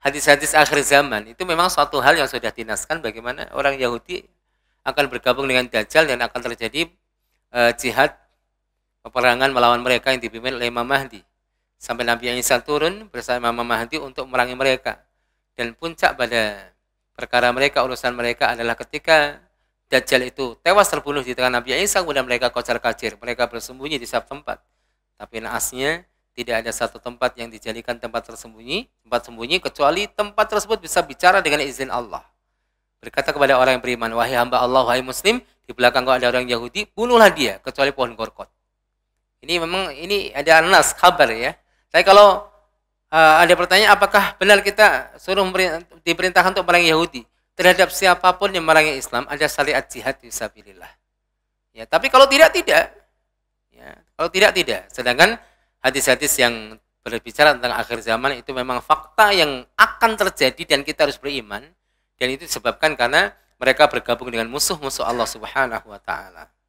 hadis-hadis akhir zaman itu memang suatu hal yang sudah dinaskan bagaimana orang Yahudi akan bergabung dengan Dajjal dan akan terjadi e, jihad peperangan melawan mereka yang dipimpin oleh Imam Mahdi sampai Nabi Isa turun bersama Imam Mahdi untuk merangi mereka dan puncak pada perkara mereka urusan mereka adalah ketika Dajjal itu tewas terbunuh di tengah Nabi Isa kemudian mereka kocar kacir mereka bersembunyi di setiap tempat tapi naasnya tidak ada satu tempat yang dijadikan tempat tersembunyi, tempat sembunyi kecuali tempat tersebut bisa bicara dengan izin Allah. Berkata kepada orang yang beriman, wahai hamba Allah, wahai muslim, di belakang kau ada orang Yahudi, bunuhlah dia kecuali pohon gorkot. Ini memang ini ada nas kabar ya. Tapi kalau uh, ada pertanyaan apakah benar kita suruh diperintahkan untuk merangi Yahudi? Terhadap siapapun yang merangi Islam ada syariat jihad sabilillah. Ya, tapi kalau tidak tidak. Ya, kalau tidak tidak. Sedangkan hadis-hadis yang berbicara tentang akhir zaman itu memang fakta yang akan terjadi dan kita harus beriman dan itu disebabkan karena mereka bergabung dengan musuh-musuh Allah Subhanahu wa taala.